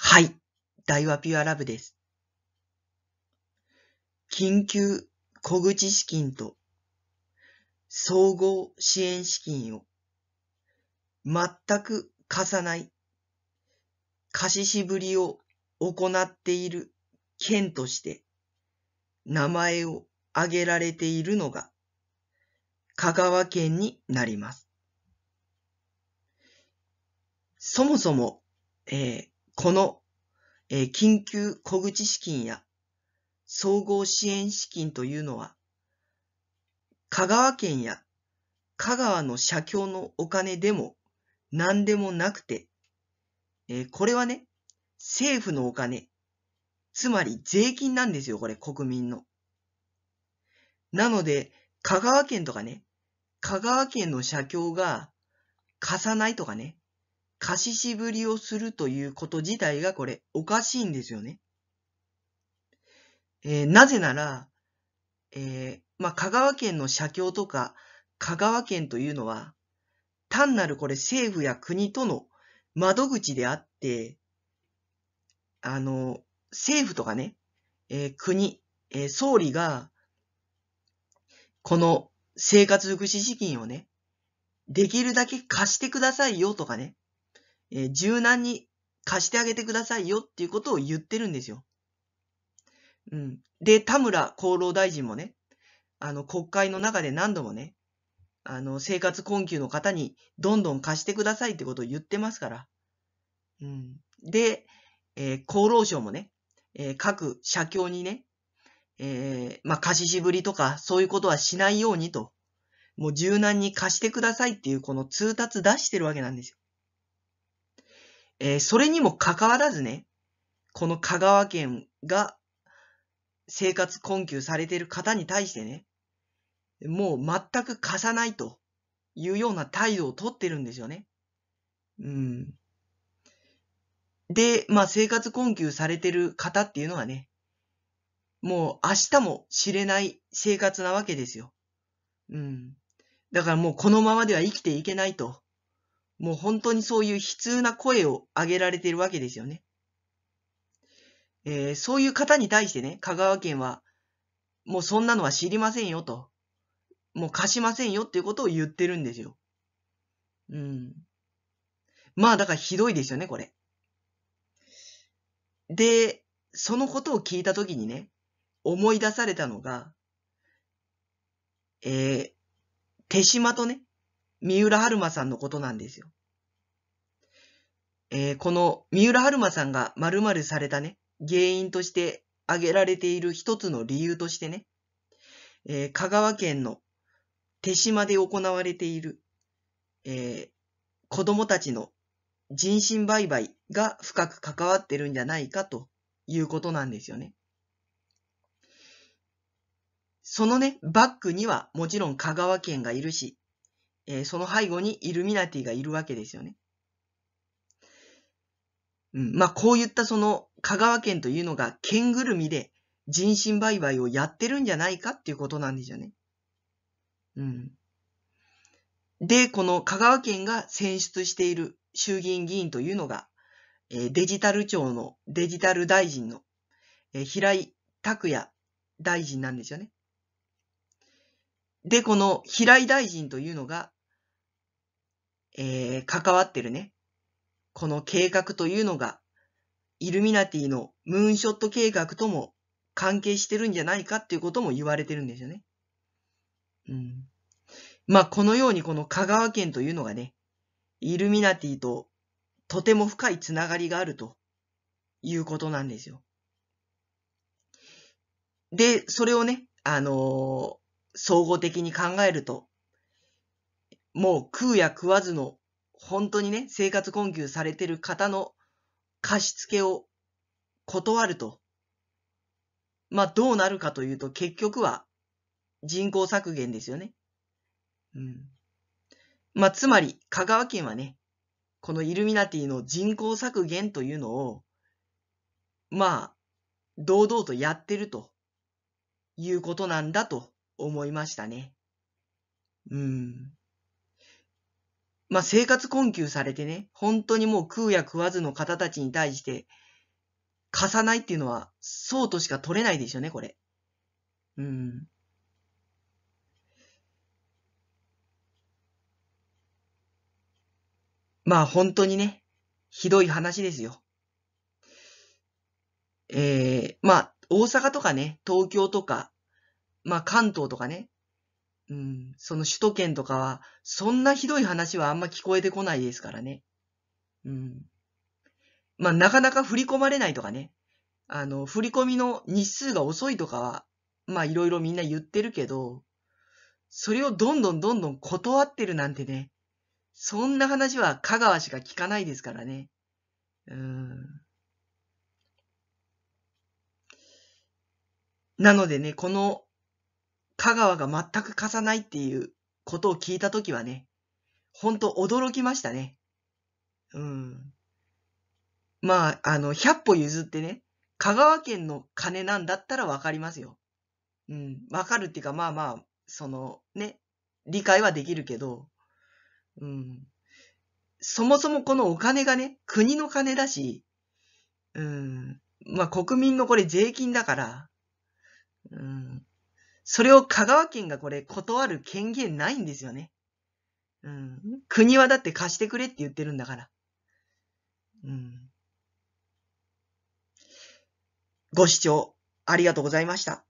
はい。大和ピュアラブです。緊急小口資金と総合支援資金を全く貸さない貸ししぶりを行っている県として名前を挙げられているのが香川県になります。そもそも、えーこの、えー、緊急小口資金や総合支援資金というのは、香川県や香川の社協のお金でも何でもなくて、えー、これはね、政府のお金、つまり税金なんですよ、これ、国民の。なので、香川県とかね、香川県の社協が貸さないとかね、貸ししぶりをするということ自体がこれおかしいんですよね。えー、なぜなら、えー、まあ、香川県の社協とか香川県というのは単なるこれ政府や国との窓口であって、あの、政府とかね、えー、国、えー、総理が、この生活福祉資金をね、できるだけ貸してくださいよとかね、えー、柔軟に貸してあげてくださいよっていうことを言ってるんですよ。うん。で、田村厚労大臣もね、あの、国会の中で何度もね、あの、生活困窮の方にどんどん貸してくださいってことを言ってますから。うん。で、えー、厚労省もね、えー、各社協にね、えー、まあ、貸ししぶりとか、そういうことはしないようにと、もう柔軟に貸してくださいっていうこの通達出してるわけなんですよ。えー、それにもかかわらずね、この香川県が生活困窮されている方に対してね、もう全く貸さないというような態度をとってるんですよね。うん。で、まあ生活困窮されてる方っていうのはね、もう明日も知れない生活なわけですよ。うん。だからもうこのままでは生きていけないともう本当にそういう悲痛な声を上げられているわけですよね。えー、そういう方に対してね、香川県は、もうそんなのは知りませんよと、もう貸しませんよっていうことを言ってるんですよ。うん。まあだからひどいですよね、これ。で、そのことを聞いたときにね、思い出されたのが、えー、手島とね、三浦春馬さんのことなんですよ。えー、この三浦春馬さんが〇〇されたね、原因として挙げられている一つの理由としてね、えー、香川県の手島で行われている、えー、子供たちの人身売買が深く関わってるんじゃないかということなんですよね。そのね、バックにはもちろん香川県がいるし、えー、その背後にイルミナティがいるわけですよね。うん、まあ、こういったその香川県というのが県ぐるみで人身売買をやってるんじゃないかっていうことなんですよね。うん。で、この香川県が選出している衆議院議員というのが、えー、デジタル庁のデジタル大臣の、えー、平井拓也大臣なんですよね。で、この平井大臣というのが、えー、関わってるね、この計画というのが、イルミナティのムーンショット計画とも関係してるんじゃないかっていうことも言われてるんですよね。うん。まあ、このようにこの香川県というのがね、イルミナティととても深いつながりがあるということなんですよ。で、それをね、あのー、総合的に考えると、もう食うや食わずの、本当にね、生活困窮されてる方の貸付を断ると。まあ、どうなるかというと、結局は人口削減ですよね。うん。まあ、つまり、香川県はね、このイルミナティの人口削減というのを、まあ、堂々とやってるということなんだと思いましたね。うん。まあ、生活困窮されてね、本当にもう食うや食わずの方たちに対して、貸さないっていうのは、そうとしか取れないでしょうね、これ。うん。まあ本当にね、ひどい話ですよ。ええー、まあ、大阪とかね、東京とか、まあ関東とかね、うん、その首都圏とかは、そんなひどい話はあんま聞こえてこないですからね。うん。まあ、なかなか振り込まれないとかね。あの、振り込みの日数が遅いとかは、まあ、いろいろみんな言ってるけど、それをどんどんどんどん断ってるなんてね。そんな話は香川しか聞かないですからね。うん。なのでね、この香川が全く貸さないっていうことを聞いたときはね、ほんと驚きましたね。うん。まあ、あの、100歩譲ってね、香川県の金なんだったらわかりますよ。うん、わかるっていうか、まあまあ、その、ね、理解はできるけど、うん。そもそもこのお金がね、国の金だし、うん、まあ国民のこれ税金だから、うん、それを香川県がこれ断る権限ないんですよね。うん。国はだって貸してくれって言ってるんだから。うん。ご視聴ありがとうございました。